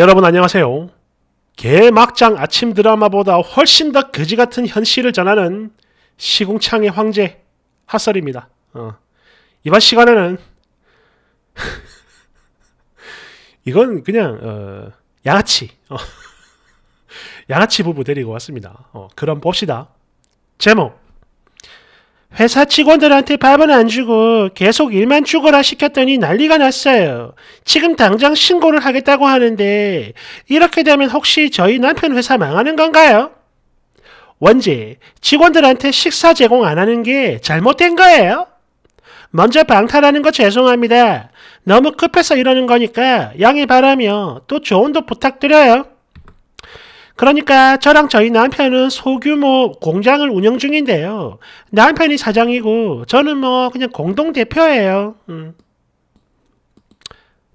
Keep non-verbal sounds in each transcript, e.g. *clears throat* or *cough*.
여러분 안녕하세요. 개막장 아침 드라마보다 훨씬 더 거지같은 현실을 전하는 시궁창의 황제 핫설입니다. 어. 이번 시간에는 *laughs* 이건 그냥 어, 양아치 어. *laughs* 양아치 부부 데리고 왔습니다. 어, 그럼 봅시다. 제목 회사 직원들한테 밥은 안 주고 계속 일만 죽어라 시켰더니 난리가 났어요. 지금 당장 신고를 하겠다고 하는데 이렇게 되면 혹시 저희 남편 회사 망하는 건가요? 원제, 직원들한테 식사 제공 안 하는 게 잘못된 거예요? 먼저 방탈하는 거 죄송합니다. 너무 급해서 이러는 거니까 양해 바라며 또 조언도 부탁드려요. 그러니까 저랑 저희 남편은 소규모 공장을 운영 중인데요. 남편이 사장이고 저는 뭐 그냥 공동 대표예요. 음.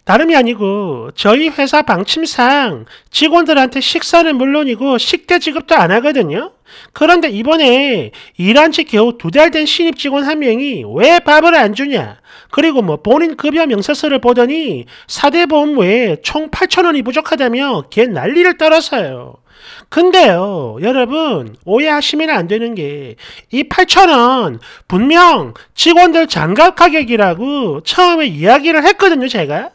다름이 아니고 저희 회사 방침상 직원들한테 식사는 물론이고 식대 지급도 안 하거든요. 그런데 이번에 일한 지 겨우 두 달 된 신입 직원 한 명이 왜 밥을 안 주냐? 그리고 뭐 본인 급여 명세서를 보더니 사대보험 외에 총 8천 원이 부족하다며 걔 난리를 떨어서요. 근데요, 여러분, 오해하시면 안 되는 게, 이 8천원 분명 직원들 장갑 가격이라고 처음에 이야기를 했거든요, 제가.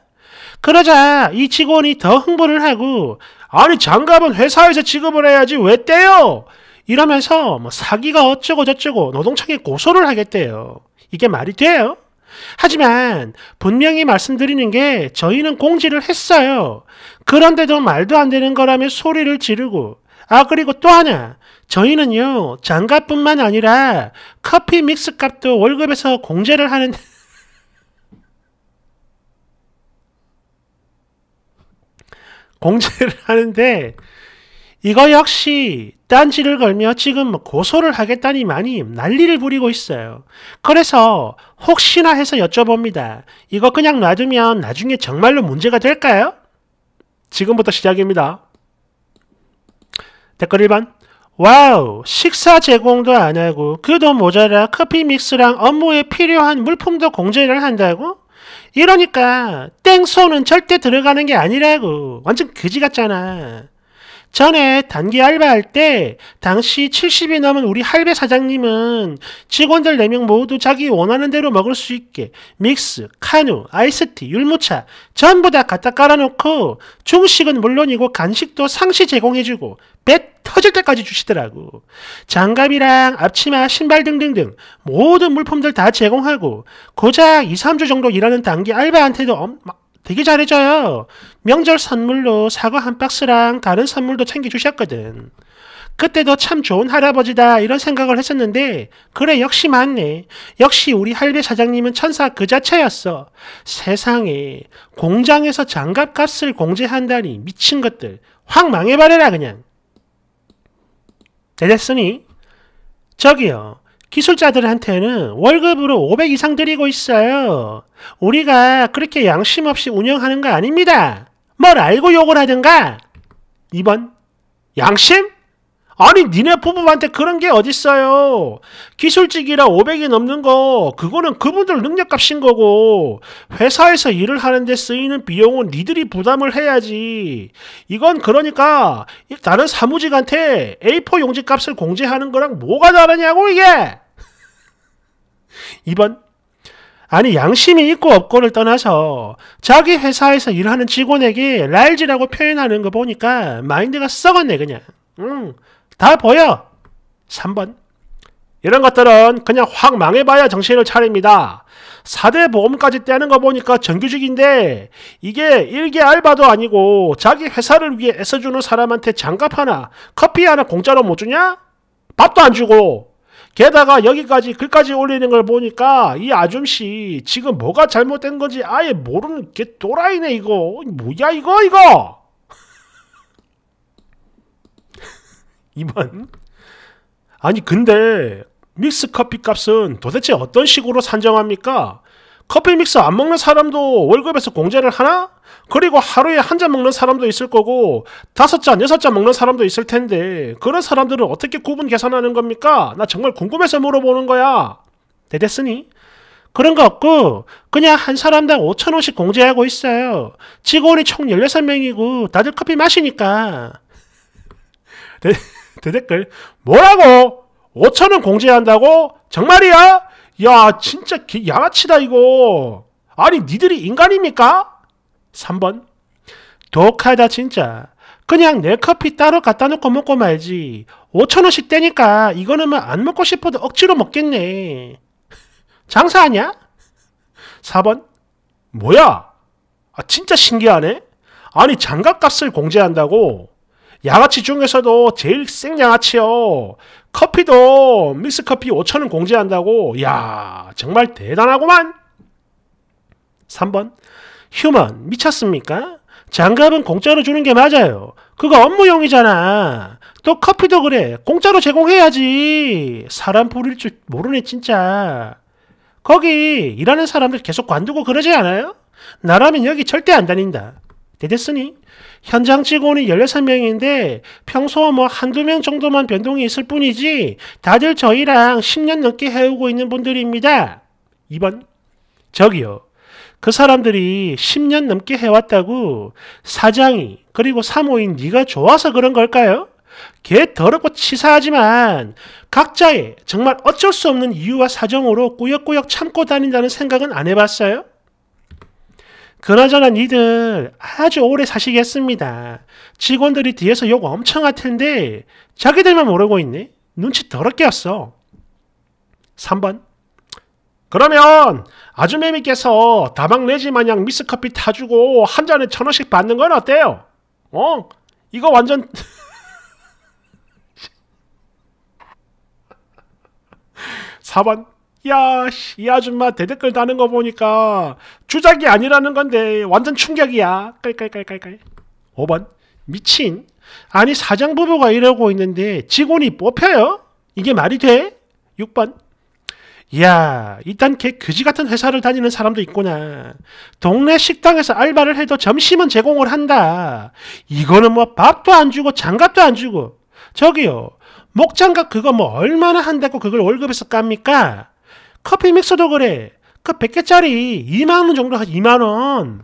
그러자 이 직원이 더 흥분을 하고, 아니, 장갑은 회사에서 지급을 해야지 왜 떼요? 이러면서 뭐 사기가 어쩌고저쩌고 노동청에 고소를 하겠대요. 이게 말이 돼요? 하지만 분명히 말씀드리는 게 저희는 공지를 했어요. 그런데도 말도 안 되는 거라며 소리를 지르고 아 그리고 또 하나 저희는요 장갑뿐만 아니라 커피 믹스 값도 월급에서 공제를 하는 *laughs* 공제를 하는데 이거 역시 딴지를 걸며 지금 고소를 하겠다니 많이 난리를 부리고 있어요. 그래서 혹시나 해서 여쭤봅니다. 이거 그냥 놔두면 나중에 정말로 문제가 될까요? 지금부터 시작입니다. 댓글 1번 와우 식사 제공도 안 하고 그도 모자라 커피 믹스랑 업무에 필요한 물품도 공제를 한다고? 이러니까 땡소는 절대 들어가는 게 아니라고 완전 그지 같잖아. 전에 단기 알바할 때 당시 70이 넘은 우리 할배 사장님은 직원들 4명 모두 자기 원하는 대로 먹을 수 있게 믹스, 카누, 아이스티, 율무차 전부 다 갖다 깔아놓고 중식은 물론이고 간식도 상시 제공해주고 배 터질 때까지 주시더라고. 장갑이랑 앞치마, 신발 등등등 모든 물품들 다 제공하고 고작 2, 3주 정도 일하는 단기 알바한테도 엄, 막 되게 잘해줘요. 명절 선물로 사과 한 박스랑 다른 선물도 챙겨주셨거든. 그때도 참 좋은 할아버지다 이런 생각을 했었는데 그래 역시 맞네. 역시 우리 할배 사장님은 천사 그 자체였어. 세상에 공장에서 장갑값을 공제한다니 미친 것들 확 망해버려라 그냥. 됐으니 저기요 기술자들한테는 월급으로 500 이상 드리고 있어요. 우리가 그렇게 양심 없이 운영하는 거 아닙니다. 뭘 알고 욕을 하든가. 2번. 양심? 아니 니네 부부한테 그런 게 어딨어요. 기술직이라 500이 넘는 거 그거는 그분들 능력값인 거고 회사에서 일을 하는데 쓰이는 비용은 니들이 부담을 해야지. 이건 그러니까 다른 사무직한테 A4 용지값을 공제하는 거랑 뭐가 다르냐고 이게. 2번 아니 양심이 있고 없고를 떠나서 자기 회사에서 일하는 직원에게 랄지라고 표현하는 거 보니까 마인드가 썩었네 그냥. 음, 다 보여. 3번 이런 것들은 그냥 확 망해봐야 정신을 차립니다. 4대 보험까지 떼는 거 보니까 정규직인데 이게 일개 알바도 아니고 자기 회사를 위해 애써주는 사람한테 장갑 하나, 커피 하나 공짜로 못 주냐? 밥도 안 주고 게다가 여기까지 글까지 올리는 걸 보니까 이 아줌씨 지금 뭐가 잘못된 건지 아예 모르는 개 또라이네 이거 뭐야 이거 이거 2번 *laughs* 아니 근데 믹스 커피 값은 도대체 어떤 식으로 산정합니까? 커피 믹스 안 먹는 사람도 월급에서 공제를 하나? 그리고 하루에 한 잔 먹는 사람도 있을 거고 다섯 잔, 여섯 잔 먹는 사람도 있을 텐데 그런 사람들은 어떻게 구분 계산하는 겁니까? 나 정말 궁금해서 물어보는 거야. 대됐으니? 그런 거 없고 그냥 한 사람당 5천원씩 공제하고 있어요. 직원이 총 16명이고 다들 커피 마시니까. 대, 대댓글 뭐라고? 5천원 공제한다고? 정말이야? 야 진짜 개, 양아치다 이거 아니 니들이 인간입니까? 3번 독하다 진짜 그냥 내 커피 따로 갖다 놓고 먹고 말지 5천원씩 떼니까 이거는 뭐안 먹고 싶어도 억지로 먹겠네 장사하냐? 4번 뭐야? 아 진짜 신기하네 아니 장갑값을 공제한다고 양아치 중에서도 제일 생 양아치요. 커피도 믹스커피 5천원 공제한다고 야 정말 대단하구만. 3번 휴먼 미쳤습니까? 장갑은 공짜로 주는 게 맞아요. 그거 업무용이잖아. 또 커피도 그래. 공짜로 제공해야지. 사람 부릴 줄 모르네 진짜. 거기 일하는 사람들 계속 관두고 그러지 않아요? 나라면 여기 절대 안 다닌다. 대됐으니 현장 직원이 16명인데 평소 뭐 한두 명 정도만 변동이 있을 뿐이지 다들 저희랑 10년 넘게 해오고 있는 분들입니다. 2번. 저기요. 그 사람들이 10년 넘게 해왔다고 사장이 그리고 사모인 네가 좋아서 그런 걸까요? 개 더럽고 치사하지만 각자의 정말 어쩔 수 없는 이유와 사정으로 꾸역꾸역 참고 다닌다는 생각은 안 해봤어요? 그러저나 이들 아주 오래 사시겠습니다. 직원들이 뒤에서 욕 엄청 할 텐데 자기들만 모르고 있네. 눈치 더럽게 왔어. 3번 그러면 아주매미께서 다방 내지 마냥 미스커피 타주고 한 잔에 천 원씩 받는 건 어때요? 어? 이거 완전... 4번 *laughs* 야, 이 아줌마 대댓글 다는 거 보니까 주작이 아니라는 건데 완전 충격이야. 깔깔깔깔깔. 5번. 미친. 아니, 사장 부부가 이러고 있는데 직원이 뽑혀요? 이게 말이 돼? 6번. 야, 이딴 개 그지 같은 회사를 다니는 사람도 있구나. 동네 식당에서 알바를 해도 점심은 제공을 한다. 이거는 뭐 밥도 안 주고 장갑도 안 주고. 저기요, 목장갑 그거 뭐 얼마나 한다고 그걸 월급에서 깝니까? 커피 믹서도 그래. 그 100개짜리 2만원 정도 하지, 2만원.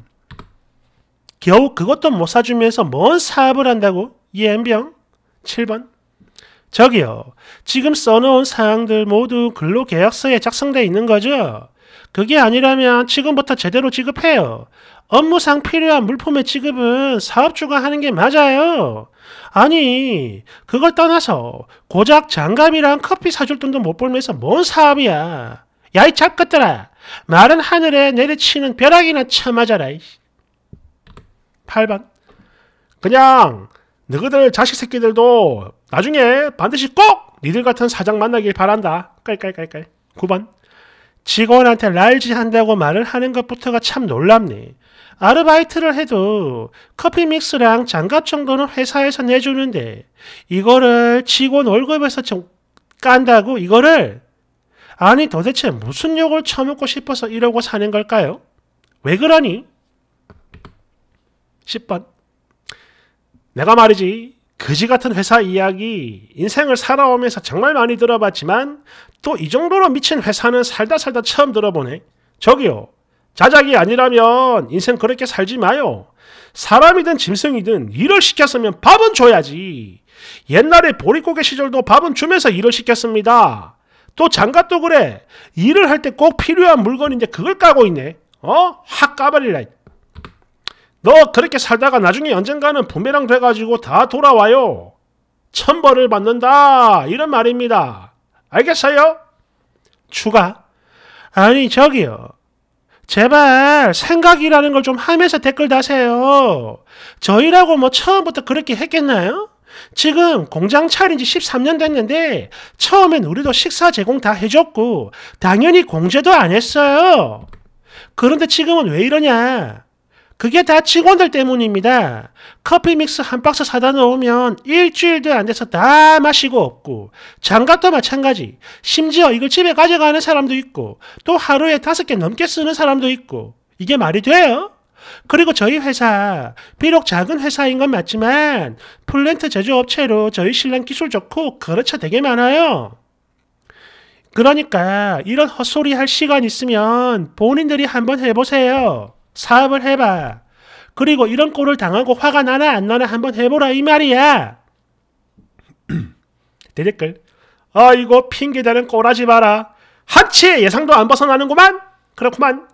겨우 그것도 못 사주면서 뭔 사업을 한다고? 이엠병 7번. 저기요. 지금 써놓은 사항들 모두 근로계약서에 작성돼 있는 거죠? 그게 아니라면 지금부터 제대로 지급해요. 업무상 필요한 물품의 지급은 사업주가 하는 게 맞아요. 아니, 그걸 떠나서 고작 장갑이랑 커피 사줄 돈도 못 벌면서 뭔 사업이야. 야이 잡것들아 말은 하늘에 내려치는 벼락이나 쳐맞아라. 8번 그냥 너희들 자식 새끼들도 나중에 반드시 꼭 니들 같은 사장 만나길 바란다. 깔깔깔깔. 9번 직원한테 랄지한다고 말을 하는 것부터가 참 놀랍네. 아르바이트를 해도 커피 믹스랑 장갑 정도는 회사에서 내주는데 이거를 직원 월급에서 좀 깐다고 이거를 아니 도대체 무슨 욕을 처먹고 싶어서 이러고 사는 걸까요? 왜 그러니? 10번 내가 말이지 그지 같은 회사 이야기 인생을 살아오면서 정말 많이 들어봤지만 또 이 정도로 미친 회사는 살다 살다 처음 들어보네 저기요 자작이 아니라면 인생 그렇게 살지 마요 사람이든 짐승이든 일을 시켰으면 밥은 줘야지 옛날에 보릿고개 시절도 밥은 주면서 일을 시켰습니다 또 장갑도 그래. 일을 할 때 꼭 필요한 물건인데 그걸 까고 있네. 어? 확 까버리라. 너 그렇게 살다가 나중에 언젠가는 부메랑 돼가지고 다 돌아와요. 천벌을 받는다. 이런 말입니다. 알겠어요? 추가. 아니, 저기요. 제발 생각이라는 걸 좀 하면서 댓글 다세요. 저희라고 뭐 처음부터 그렇게 했겠나요? 지금 공장 차린 지 13년 됐는데 처음엔 우리도 식사 제공 다 해줬고 당연히 공제도 안 했어요. 그런데 지금은 왜 이러냐? 그게 다 직원들 때문입니다. 커피 믹스 한 박스 사다 놓으면 일주일도 안 돼서 다 마시고 없고, 장갑도 마찬가지. 심지어 이걸 집에 가져가는 사람도 있고, 또 하루에 다섯 개 넘게 쓰는 사람도 있고, 이게 말이 돼요? 그리고 저희 회사, 비록 작은 회사인 건 맞지만, 플랜트 제조업체로 저희 신랑 기술 좋고, 거래처 되게 많아요. 그러니까, 이런 헛소리 할 시간 있으면, 본인들이 한번 해보세요. 사업을 해봐. 그리고 이런 꼴을 당하고 화가 나나 안 나나 한번 해보라, 이 말이야. 대댓글. *clears throat* 아이거 핑계대는 꼬라지 마라. 하체 예상도 안 벗어나는구만! 그렇구만.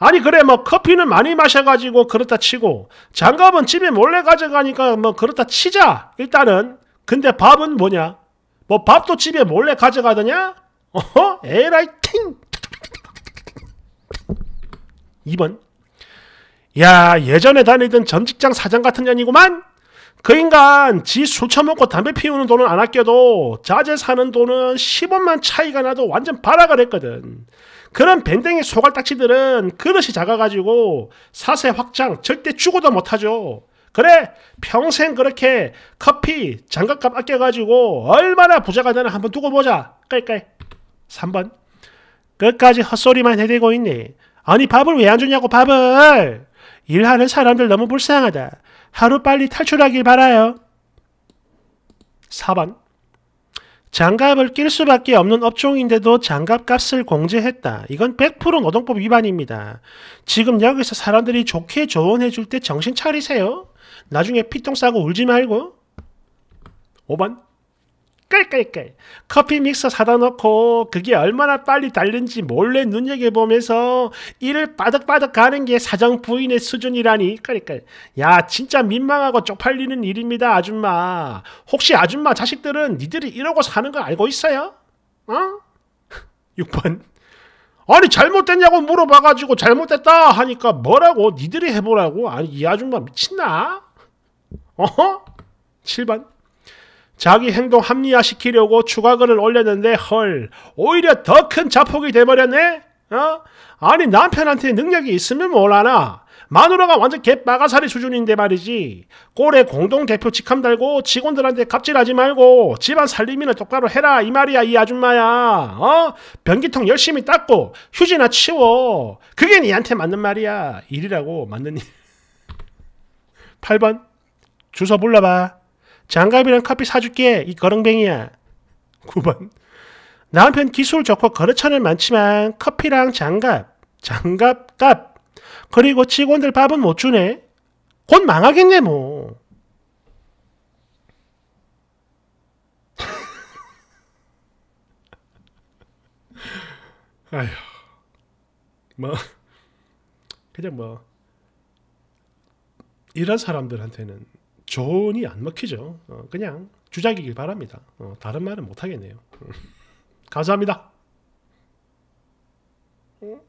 아니 그래 뭐 커피는 많이 마셔가지고 그렇다 치고 장갑은 집에 몰래 가져가니까 뭐 그렇다 치자 일단은 근데 밥은 뭐냐 뭐 밥도 집에 몰래 가져가더냐 어허 에라이 팅 2번 야 예전에 다니던 전직장 사장 같은 년이구만 그 인간 지 술 처먹고 담배 피우는 돈은 안 아껴도 자재 사는 돈은 10원만 차이가 나도 완전 발악을 했거든 그런 밴댕이 소갈딱지들은 그릇이 작아가지고 사세 확장 절대 죽어도 못하죠. 그래 평생 그렇게 커피 장갑값 아껴가지고 얼마나 부자가 되나 한번 두고 보자. 깔깔. 3번 끝까지 헛소리만 해대고 있니 아니 밥을 왜 안 주냐고 밥을. 일하는 사람들 너무 불쌍하다. 하루빨리 탈출하길 바라요. 4번 장갑을 낄 수밖에 없는 업종인데도 장갑값을 공제했다. 이건 100% 노동법 위반입니다. 지금 여기서 사람들이 좋게 조언해 줄 때 정신 차리세요. 나중에 피똥 싸고 울지 말고. 5번. 깔깔깔. 커피 믹서 사다 놓고 그게 얼마나 빨리 달는지 몰래 눈여겨보면서 이를 빠득빠득 가는 게 사장 부인의 수준이라니. 깔깔. 야 진짜 민망하고 쪽팔리는 일입니다 아줌마. 혹시 아줌마 자식들은 니들이 이러고 사는 거 알고 있어요? 어? 6번. *laughs* 아니 잘못됐냐고 물어봐가지고 잘못됐다 하니까 뭐라고 니들이 해보라고 아니 이 아줌마 미친나? 어? 7번 자기 행동 합리화시키려고 추가글을 올렸는데 헐 오히려 더 큰 자폭이 돼버렸네? 어? 아니 남편한테 능력이 있으면 뭘 아나 마누라가 완전 개빠가살이 수준인데 말이지 꼴에 공동대표 직함 달고 직원들한테 갑질하지 말고 집안 살림이나 똑바로 해라 이 말이야 이 아줌마야 어? 변기통 열심히 닦고 휴지나 치워 그게 니한테 맞는 말이야 일이라고 맞는 일 8번 주소 불러봐 장갑이랑 커피 사줄게. 이 거렁뱅이야. 9번. 남편 기술 좋고 거래처는 많지만 커피랑 장갑, 장갑 값, 그리고 직원들 밥은 못 주네. 곧 망하겠네 뭐. *laughs* 아휴, 뭐 그냥 뭐 이런 사람들한테는 조이안 먹히죠. 어, 그냥 주작이길 바랍니다. 어, 다른 말은 못하겠네요. 음. 감사합니다. 음.